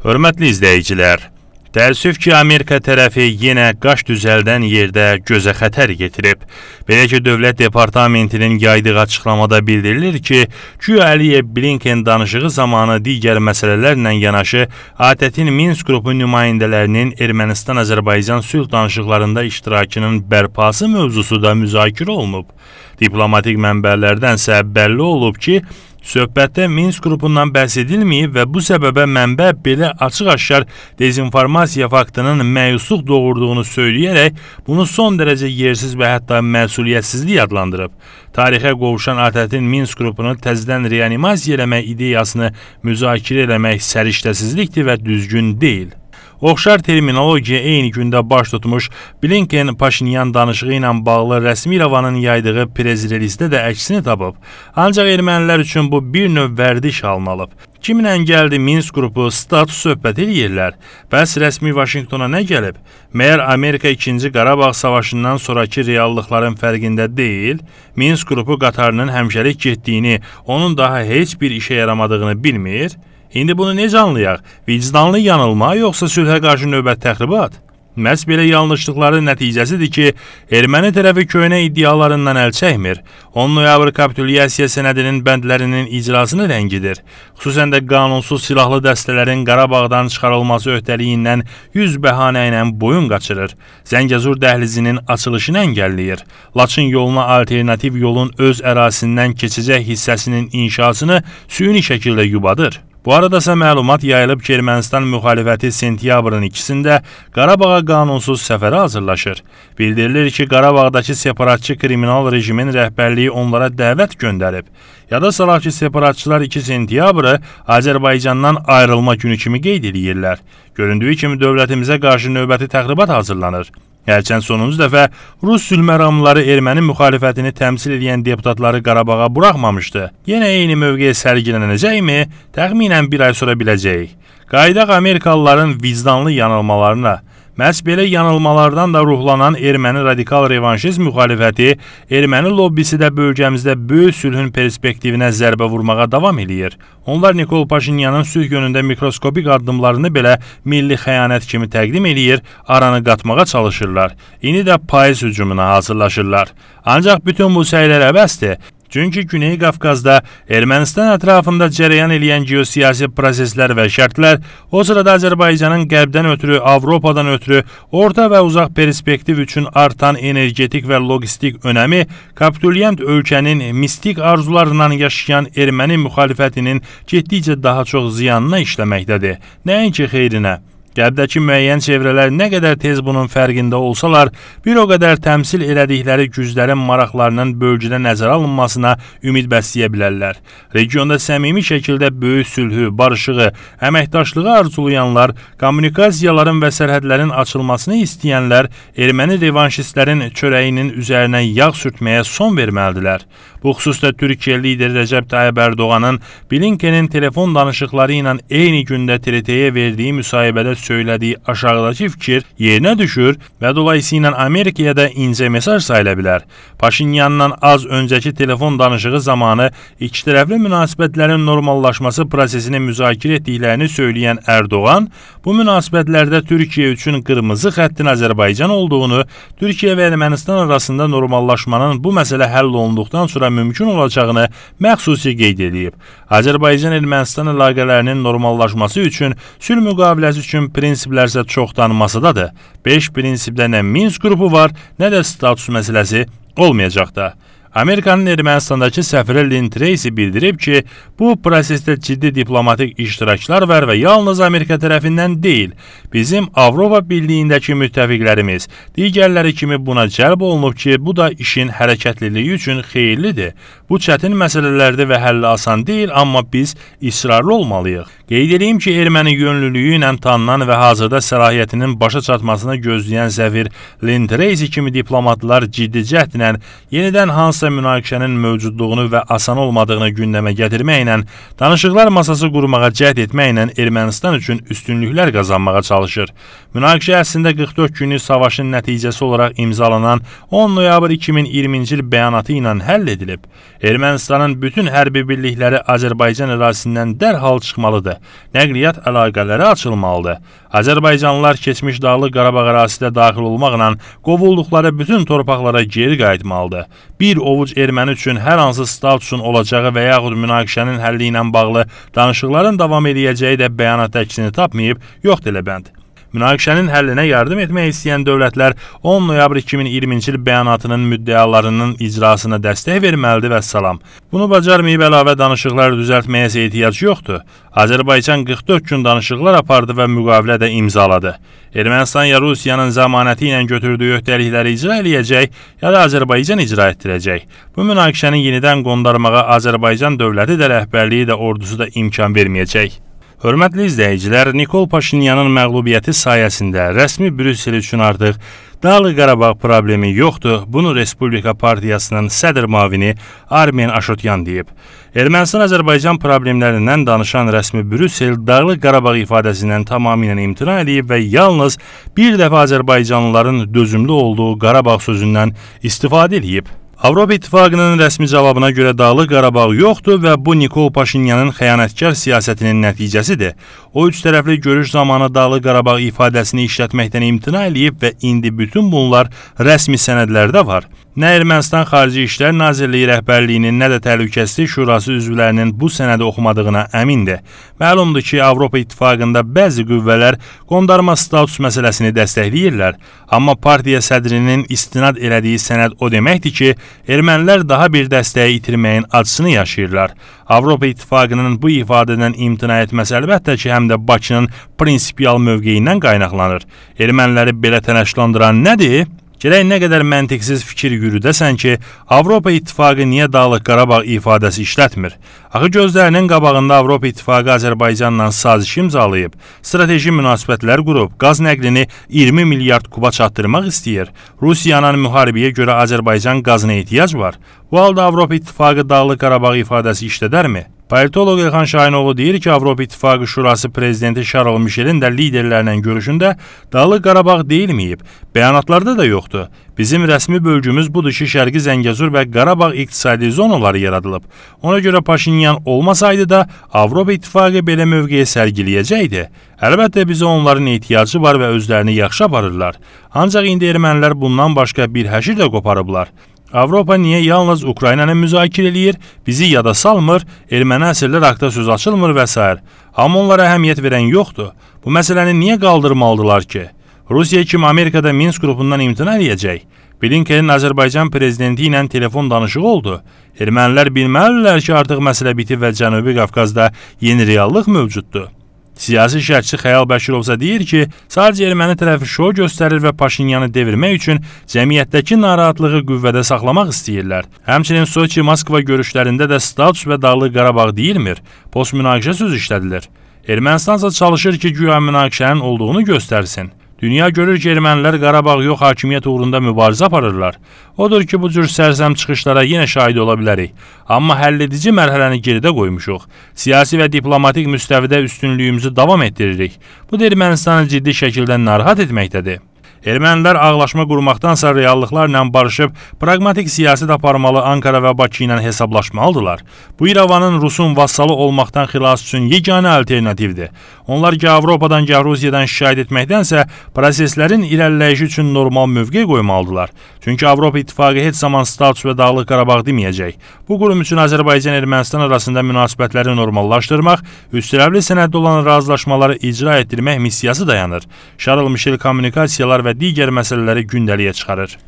Hörmətli izləyicilər, təəssüf ki, Amerika tərəfi yenə qaş düzəldən yerdə gözə xətər yetirib. Belə ki, Dövlət Departamentinin yaydığı açıqlamada bildirilir ki, Güya Əliyev Blinken danışığı zamanı digər məsələlərlə yanaşı ATƏT-in Minsk qrupu nümayəndələrinin Ermənistan-Azərbaycan sülh danışıqlarında iştirakının bərpası mövzusu da müzakirə olunub. Diplomatik mənbələrdən isə bəlli olub ki, Söhbətdə Minsk qrupundan bəhs edilməyib və bu səbəbə mənbə belə açıq-aşkar dezinformasiya faktının məyusluq doğurduğunu söyləyərək bunu son dərəcə yersiz və hətta məsuliyyətsizlik adlandırıb. Tarixə qovuşan ATƏT-in Minsk qrupunu təzədən reanimasiya eləmək ideyasını müzakirə eləmək səriştəsizlikdir və düzgün deyil. Oxşar terminologiya eyni gündə baş tutmuş Blinken Paşinyan danışığı ilə bağlı rəsmi İrəvanın yaydığı prez-relizdə də əksini tapıb. Ancaq ermənilər üçün bu bir növ vərdiş halını alıb. Kimlə gəldi Minsk qrupu status söhbət eləyirlər. Bəs rəsmi Vaşinqtona nə gəlib? Məyər Amerika 2-ci Qarabağ savaşından sonrakı reallıqların fərqində deyil? Minsk qrupu qatarının həmişəlik getdiyini, onun daha heç bir işə yaramadığını bilmir? İndi bunu necə anlayaq? Vicdanlı yanılma, yoxsa sülhə qarşı növbət təxribat? Məhz belə yanlışlıqların nəticəsidir ki, erməni tərəfi köhnə iddialarından əl çəkmir. 10 noyabr kapitulyasiya sənədinin bəndlərinin icrasını rəngidir. Xüsusən də qanunsuz silahlı dəstələrin Qarabağdan çıxarılması öhdəliyindən yüz bəhanə ilə boyun qaçırır. Zəngəzur dəhlizinin açılışını əngəlləyir. Laçın yoluna alternativ yolun öz ərazisindən keçəcək hissəsinin inşasını süni şəkildə yubadır. Bu arada isə məlumat yayılıb ki, Ermənistan müxalifəti sentyabrın 2-də Qarabağa qanunsuz səfərə hazırlaşır. Bildirilir ki, Qarabağdakı separatçı kriminal rejimin rəhbərliyi onlara dəvət göndərib. Yada salaq ki, separatçılar 2 sentyabrı Azərbaycandan ayrılma günü kimi qeyd edirlər. Göründüyü kimi dövlətimizə qarşı növbəti təxribat hazırlanır. Hərçənd sonuncu dəfə Rus sülməramları erməni müxalifətini təmsil edən deputatları Qarabağa buraxmamışdı. Yenə eyni mövqeyə sərgilənəcəkmi? Təxminən bir ay sonra biləcəyik. Qayıdaq Amerikalıların vicdanlı yanılmalarına. Məhz belə yanılmalardan da ruhlanan erməni radikal revanşist müxalifəti, erməni lobbisi də bölgəmizdə böyük sülhün perspektivinə zərbə vurmağa davam eləyir. Onlar Nikol Paşinyanın sülh yönündə mikroskopik addımlarını belə milli xəyanət kimi təqdim eləyir, aranı qatmağa çalışırlar. İndi də payız hücumuna hazırlaşırlar. Ancaq bütün bu səylər əbəsdir. Çünki Güney Qafqazda Ermənistan ətrafında cərəyan eləyən geosiyasi proseslər və şərtlər o sırada Azərbaycanın qərbdən ötürü, Avropadan ötürü, orta və uzaq perspektiv üçün artan energetik və logistik önəmi kapituliyant ölkənin mistik arzularla yaşayan erməni müxalifətinin getdikcə daha çox ziyanına işləməkdədir. Nəinki xeyrinə. Qərbdəki müəyyən çevrələr nə qədər tez bunun fərqində olsalar, bir o qədər təmsil elədikləri güclərin maraqlarının bölgüdə nəzərə alınmasına ümid bəsləyə bilərlər. Regionda səmimi şəkildə böyük sülhü, barışığı, əməkdaşlığı arzulayanlar, kommunikasiyaların və sərhədlərin açılmasını istəyənlər erməni revanşistlərin çörəyinin üzərinə yağ sürtməyə son verməlidirlər. Bu xüsusda Türkiyə lideri Rəcəb Tayyib Ərdoğanın Blinkenin telefon danışıqları ilə eyni gündə TRT-yə verdiyi müsahibədə söylədiyi aşağıdakı fikir yerinə düşür və dolayısıyla Amerikaya da incə mesaj sayıla bilər. Paşinyanla az öncəki telefon danışığı zamanı iki tərəfli münasibətlərin normallaşması prosesini müzakirə etdiklərini söyləyən Ərdoğan bu münasibətlərdə Türkiyə üçün qırmızı xəttin Azərbaycan olduğunu, Türkiyə və Ermənistan arasında normallaşmanın bu məsələ həll olunduqdan sonra da mümkün olacağını məxsusi qeyd edib. Azərbaycan-Ermənistan əlaqələrinin normallaşması üçün sülh müqaviləsi üçün prinsiplər isə çox tanınmasıdadır. 5 prinsipdə nə Minsk qrupu var, nə də status məsələsi olmayacaq da. Amerikanın Ermənistandakı səfiri Lin Treysi bildirib ki, bu prosesdə ciddi diplomatik iştiraklar var və yalnız Amerika tərəfindən deyil, bizim Avropa Birliyindəki müttəfiqlərimiz, digərləri kimi buna cəlb olunub ki, bu da işin hərəkətliliyi üçün xeyirlidir. Bu çətin məsələlərdir və həlli asan deyil, amma biz israrlı olmalıyıq. Qeyd edeyim ki, erməni yönlülüyü ilə tanınan və hazırda səlahiyyətinin başa çatmasını gözləyən Zəfir Lindreyzi kimi diplomatlar ciddi cəhdlə yenidən hansısa münaqişənin mövcudluğunu və asan olmadığını gündəmə gətirməklə, danışıqlar masası qurmağa cəhd etməklə Ermənistan üçün üstünlüklər qazanmağa çalışır. Münaqişə əslində 44 günlük savaşın nəticəsi olaraq imzalanan 10 noyabr 2020-ci il bəyanatı ilə həll edilib. Ermənistanın bütün hərbi birlikləri Azərbaycan ərazisindən dərhal çıxmalıdır nəqliyyat əlaqələri açılmalıdır. Azərbaycanlılar keçmiş Dağlıq Qarabağ ərazisidə daxil olmaqla qovulduqları bütün torpaqlara geri qayıtmalıdır. Bir ovuc erməni üçün hər hansı statusun olacağı və yaxud münaqişənin həlli ilə bağlı danışıqların davam edəcəyi də bəyanat əksini tapmayıb, yox deləbənd. Münaqişənin həllinə yardım etmək istəyən dövlətlər 10 noyabr 2020-ci il bəyanatının müddəalarının icrasına dəstək verməlidir və salam. Bunu bacarmayıb əlavə danışıqlar düzəltməyə ehtiyac yoxdur. Azərbaycan 44 gün danışıqlar apardı və müqavilə də imzaladı. Ermənistan ya Rusiyanın zəmanəti ilə götürdüyü öhdəlikləri icra eləyəcək, ya da Azərbaycan icra etdirəcək. Bu münaqişəni yenidən qondarmağa Azərbaycan dövləti də rəhbərliyi də ordusu da imkan verməyəcək. Hörmətli izləyicilər, Nikol Paşinyanın məğlubiyyəti sayəsində rəsmi Brüssel üçün artıq Dağlıq Qarabağ problemi yoxdur. Bunu Respublika Partiyasının sədr mavini Armen Aşotyan deyib. Ermənistan-Azərbaycan problemlərindən danışan rəsmi Brüssel Dağlıq Qarabağ ifadəsindən tamamilə imtina edib və yalnız bir dəfə Azərbaycanlıların dözümlü olduğu Qarabağ sözündən istifadə edib. Avropa İttifaqının rəsmi cavabına görə Dağlıq Qarabağ yoxdur və bu Nikol Paşinyanın xəyanətkar siyasətinin nəticəsidir. O üç tərəfli görüş zamanı Dağlıq Qarabağ ifadəsini işlətməkdən imtina eləyib və indi bütün bunlar rəsmi sənədlərdə var. Nə Ermənistan Xarici İşlər Nazirliyi rəhbərliyinin, nə də Təhlükəsizlik Şurası üzvlərinin bu sənədi oxumadığına əmindir. Məlumdur ki, Avropa İttifaqında bəzi qüvvələr qondarma status məsələsini dəstəkləyirlər, amma partiya sədrinin istinad elədiyi sənəd o deməkdir ki, ermənilər daha bir dəstəyi itirməyin acısını yaşayırlar. Avropa İttifaqının bu ifadədən imtina etməsi əlbəttə ki, həm də Bakının prinsipial mövqeyindən qaynaqlanır. Erməniləri belə tənəşlandıran nədir? Gərək nə qədər məntiqsiz fikir yürüdəsən ki, Avropa İttifaqı niyə Dağlıq Qarabağ ifadəsi işlətmir? Axı gözlərinin qabağında Avropa İttifaqı Azərbaycanla saziş imzalayıb, strateji münasibətlər qurub, qaz nəqlini 20 milyard kuba çatdırmaq istəyir. Rusiyanın müharibəyə görə Azərbaycan qazına ehtiyac var. Bu halda Avropa İttifaqı Dağlıq Qarabağ ifadəsi işlədərmi? Politoloq Elxan Şahinoğlu deyir ki, Avropa İttifaqı Şurası prezidenti Şarl Mişelin də liderlərlə görüşündə Dağlıq Qarabağ deyilməyib, bəyanatlarda da yoxdur. Bizim rəsmi bölgümüz budur ki, Şərqi Zəngəzur və Qarabağ iqtisadi zonaları yaradılıb. Ona görə Paşinyan olmasaydı da Avropa İttifaqı belə mövqeyə sərgiləyəcəkdi. Əlbəttə bizə onların ehtiyacı var və özlərini yaxşı aparırlar. Ancaq indi ermənilər bundan başqa bir həşir də qoparıblar. Avropa niyə yalnız Ukrayna ilə müzakirə eləyir, bizi yada salmır, erməni əsirlər haqqında söz açılmır və s. Amma onlara əhəmiyyət verən yoxdur. Bu məsələni niyə qaldırmalıdılar ki? Rusiya kimi Amerikada Minsk qrupundan imtina eləyəcək. Blinkenin Azərbaycan prezidenti ilə telefon danışığı oldu. Ermənilər bilməlidirlər ki, artıq məsələ bitib və Cənubi Qafqazda yeni reallıq mövcuddur. Siyasi şərhçi Xəyal Bəşirov isə deyir ki, sadəcə erməni tərəfi şou göstərir və Paşinyanı devirmək üçün cəmiyyətdəki narahatlığı qüvvədə saxlamaq istəyirlər. Həmçinin Soçi-Moskva görüşlərində də status və Dağlıq Qarabağ deyilmir, postmünaqişə sözü işlədilir. Ermənistan isə çalışır ki, güya münaqişənin olduğunu göstərsin. Dünya görür ki, ermənilər Qarabağ yox hakimiyyət uğrunda mübarizə aparırlar. Odur ki, bu cür sərsəm çıxışlara yenə şahid ola bilərik. Amma həlledici mərhələni geridə qoymuşuq. Siyasi və diplomatik müstəvidə üstünlüyümüzü davam etdiririk. Bu da Ermənistanı ciddi şəkildə narahat etməkdədir. Ermənilər ağlaşma qurmaqdansa reallıqlarla barışıb praqmatik siyasət aparmalı Ankara və Bakı ilə hesablaşmalıdırlar. Bu İrəvanın Rusun vassalı olmaqdan xilas üçün yeganə alternativdir. Onlar ki Avropadan, ki Rusiyadan şikayət etməkdənsə proseslərin irəliləyişi üçün normal mövqe qoymalıdırlar. Çünki Avropa İttifaqı heç zaman status və Dağlıq Qarabağ deməyəcək. Bu qurum üçün Azərbaycan-Ermənistan arasında münasibətləri normallaşdırmaq, üstərəvli sənəddə olan razılaşmaları icra etdirmək missiyası dayanır. Şarl Mişel kommunikasiyalar və digər məsələləri gündəliyə çıxarır.